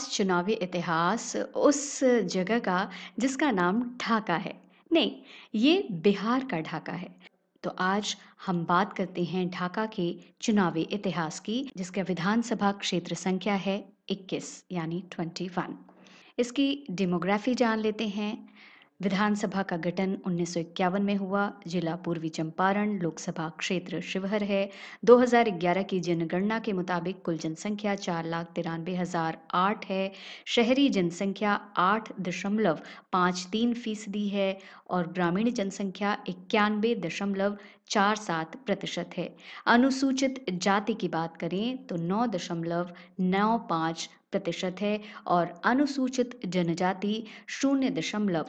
खास चुनावी इतिहास उस जगह का जिसका नाम ढाका है नहीं ये बिहार का ढाका है तो आज हम बात करते हैं ढाका के चुनावी इतिहास की जिसका विधानसभा क्षेत्र संख्या है 21 यानी 21। इसकी डेमोग्राफी जान लेते हैं विधानसभा का गठन उन्नीस में हुआ जिला पूर्वी चंपारण लोकसभा क्षेत्र शिवहर है 2011 की जनगणना के मुताबिक कुल जनसंख्या चार लाख तिरानवे हजार आठ है शहरी जनसंख्या आठ दशमलव पाँच तीन फीसदी है और ग्रामीण जनसंख्या इक्यानवे दशमलव चार सात प्रतिशत है अनुसूचित जाति की बात करें तो नौ दशमलव नौ पाँच प्रतिशत है और अनुसूचित जनजाति शून्य दशमलव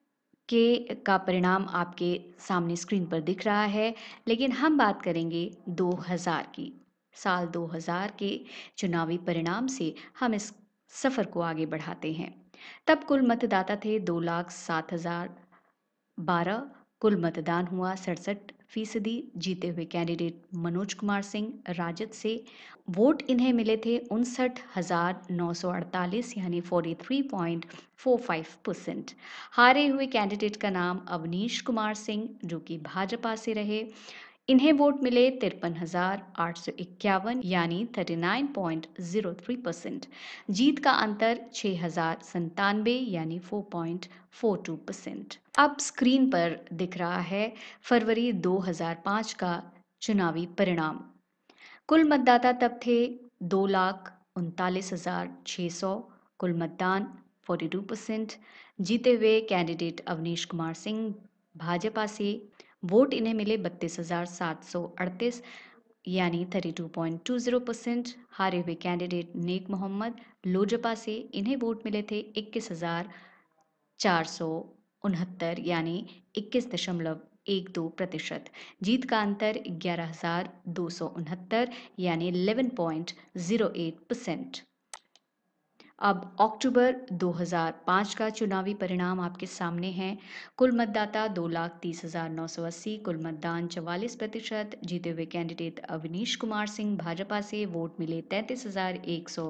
के का परिणाम आपके सामने स्क्रीन पर दिख रहा है लेकिन हम बात करेंगे 2000 की साल 2000 के चुनावी परिणाम से हम इस सफ़र को आगे बढ़ाते हैं तब कुल मतदाता थे दो लाख सात हज़ार बारह कुल मतदान हुआ सड़सठ फीसदी जीते हुए कैंडिडेट मनोज कुमार सिंह राजद से वोट इन्हें मिले थे उनसठ हजार नौ सौ अड़तालीस यानी forty three point four five percent हारे हुए कैंडिडेट का नाम अवनीश कुमार सिंह जो कि भाजपा से रहे इन्हें वोट मिले तिरपन हजार आठ सौ इक्यावन यानी 39.03 परसेंट जीत का अंतर छः हजार संतानवे यानी 4.42 परसेंट अब स्क्रीन पर दिख रहा है फरवरी 2005 का चुनावी परिणाम कुल मतदाता तब थे दो लाख उनतालीस हजार छः सौ कुल मतदान फोर्टी टू परसेंट जीते हुए कैंडिडेट अवनीश कुमार सिंह भाजपा से वोट इन्हें मिले बत्तीस हजार सात सौ अड़तीस यानी ज़ीरो परसेंट हारे हुए कैंडिडेट नेक मोहम्मद लोजपा से इन्हें वोट मिले थे इक्कीस हजार चार सौ उनहत्तर यानी इक्कीस दशमलव एक दो प्रतिशत जीत का अंतर ग्यारह हजार दो सौ उनहत्तर यानी पॉइंट ज़ीरो एट परसेंट अब अक्टूबर 2005 का चुनावी परिणाम आपके सामने है कुल मतदाता दो लाख तीस हज़ार नौ सौ अस्सी कुल मतदान चवालीस प्रतिशत जीते हुए कैंडिडेट अवनीश कुमार सिंह भाजपा से वोट मिले तैंतीस हज़ार एक सौ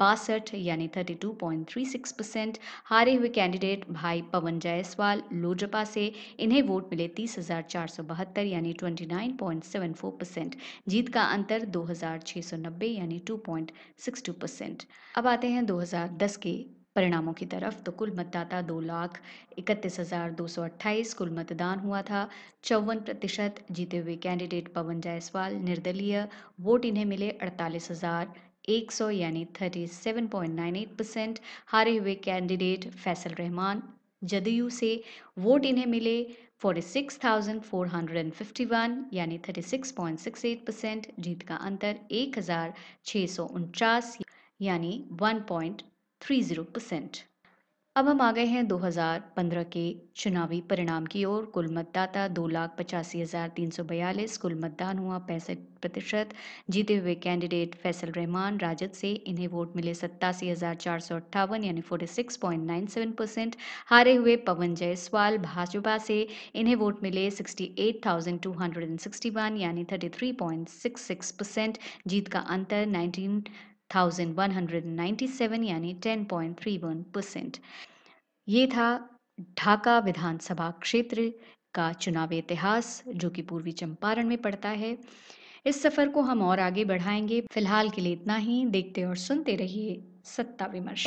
बासठ यानी thirty two point three six percent हारे हुए कैंडिडेट भाई पवन जायसवाल लोजपा से इन्हें वोट मिले तीस हज़ार चार सौ बहत्तर यानी twenty nine point seven four percent जीत का अंतर दो हज़ार छः सौ नब्बे यानी two point six two percent अब आते हैं दो 2010 के परिणामों की तरफ तो कुल मतदाता दो लाख इकतीस हज़ार दो सौ अट्ठाईस कुल मतदान हुआ था चौवन प्रतिशत जीते हुए कैंडिडेट पवन जायसवाल निर्दलीय वोट इन्हें मिले अड़तालीस हज़ार एक सौ यानी thirty seven point nine eight percent हारे हुए कैंडिडेट फैसल रहमान जदयू से वोट इन्हें मिले forty six thousand four hundred and fifty one यानी thirty six six point eight percent जीत का अंतर एक हज़ार छः सौ उनचास यानी 1.30 परसेंट अब हम आ गए हैं 2015 के चुनावी परिणाम की ओर कुल मतदाता दो लाख पचासी हज़ार तीन सौ बयालीस कुल मतदान हुआ पैंसठ प्रतिशत जीते हुए कैंडिडेट फैसल रहमान राजद से इन्हें वोट मिले सत्तासी हज़ार चार सौ अट्ठावन यानी forty six point nine seven percent हारे हुए पवन जायसवाल भाजपा से इन्हें वोट मिले sixty eight thousand two hundred and sixty one यानी thirty three point six six percent जीत का अंतर नाइनटीन 1197 यानी 10.31 परसेंट ये था ढाका विधानसभा क्षेत्र का चुनावी इतिहास जो कि पूर्वी चंपारण में पड़ता है इस सफर को हम और आगे बढ़ाएंगे फिलहाल के लिए इतना ही देखते और सुनते रहिए सत्ता विमर्श